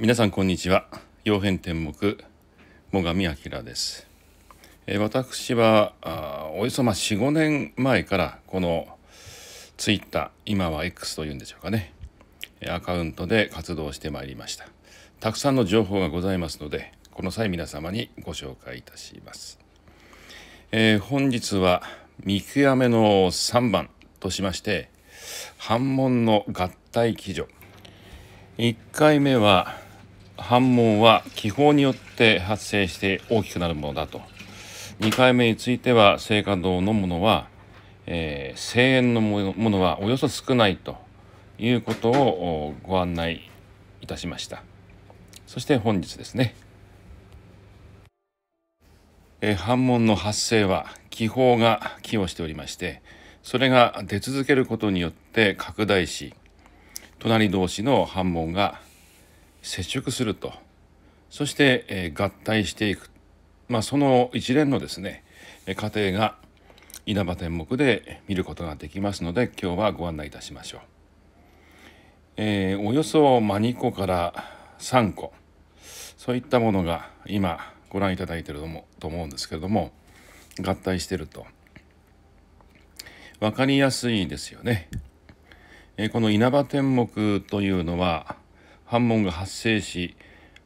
皆さんこんにちは曜変天目最上明です、えー、私はあおよそまあ45年前からこのツイッター今は X というんでしょうかねアカウントで活動してまいりましたたくさんの情報がございますのでこの際皆様にご紹介いたします、えー、本日は見極めの3番としまして版門の合体基準1回目は反問は気泡によって発生して大きくなるものだと2回目については青果堂のものは、えー、声援のものはおよそ少ないということをご案内いたしましたそして本日ですね、えー、反問の発生は気泡が寄与しておりましてそれが出続けることによって拡大し隣同士の反問が接触するとそして、えー、合体していく、まあ、その一連のですね過程が稲葉天目で見ることができますので今日はご案内いたしましょう。えー、およそ、ま2個から3個そういったものが今ご覧いただいてると思うんですけれども合体してると分かりやすいですよね。えー、この稲葉天目というのは反問が発生し、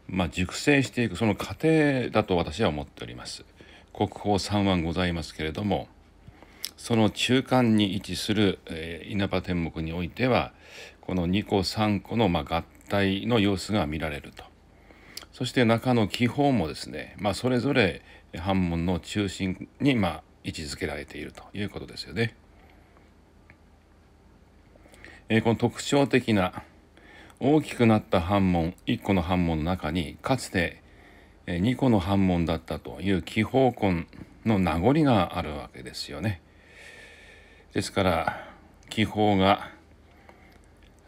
まあ、熟成していくその過程だと私は思っております。国宝3案ございますけれどもその中間に位置する、えー、稲葉天目においてはこの2個3個の、まあ、合体の様子が見られるとそして中の気泡もですね、まあ、それぞれ反問の中心に、まあ、位置づけられているということですよね。えー、この特徴的な大きくなった半門1個の半門の中にかつて2個の半門だったという気泡根の名残があるわけですよね。ですから気泡が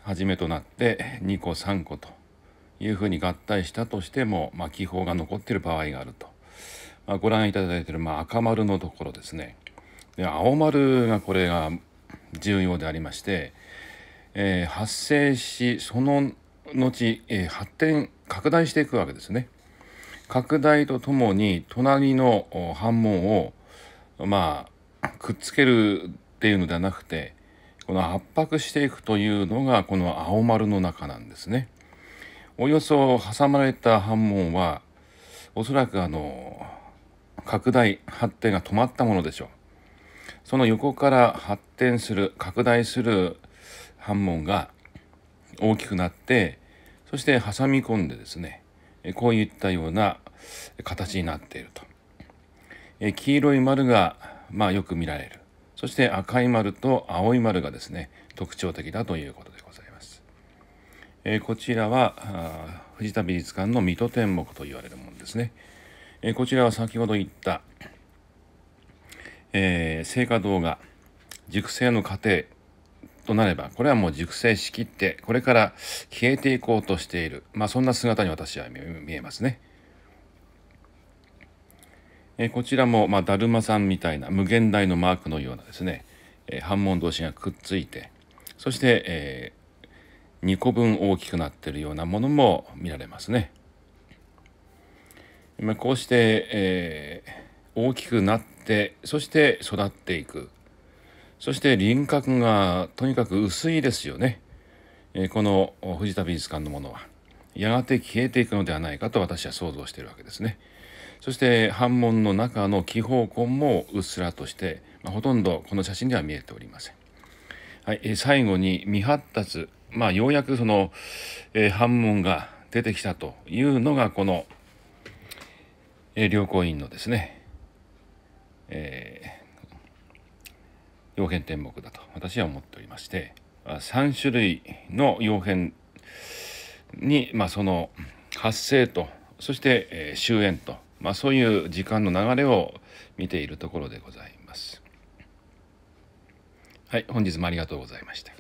はじめとなって2個3個というふうに合体したとしても、まあ、気泡が残っている場合があると、まあ、ご覧いただいている、まあ、赤丸のところですねで青丸がこれが重要でありましてえー、発生しその後、えー、発展拡大していくわけですね。拡大とともに隣の反問をまあくっつけるっていうのではなくてこの圧迫していくというのがこの青丸の中なんですね。およそ挟まれた反問はおそらくあの拡大発展が止まったものでしょう。その横から発展する拡大する反門が大きくなってそして挟み込んでですねこういったような形になっていると。え黄色い丸が、まあ、よく見られるそして赤い丸と青い丸がですね特徴的だということでございます。えこちらは藤田美術館の水戸天目と言われるものですね。えこちらは先ほど言った、えー、成果堂熟成の過程となれば、これはもう熟成しきって、これから消えていこうとしている。まあそんな姿に私は見えますね。えこちらも、まあ、だるまさんみたいな無限大のマークのようなですね、えー、反問同士がくっついて、そして、えー、2個分大きくなっているようなものも見られますね。まあ、こうして、えー、大きくなって、そして育っていく。そして輪郭がとにかく薄いですよね、えー、この藤田美術館のものはやがて消えていくのではないかと私は想像しているわけですねそして版門の中の気泡痕もうっすらとして、まあ、ほとんどこの写真では見えておりません、はい、えー、最後に未発達まあようやくその、えー、版門が出てきたというのがこの、えー、良好院のですね、えー、曜変天目だと私は思っておりまして3種類の曜変に、まあ、その発生とそして、え終焉と、まあ、そういう時間の流れを見ているところでございます。はい、本日もありがとうございました。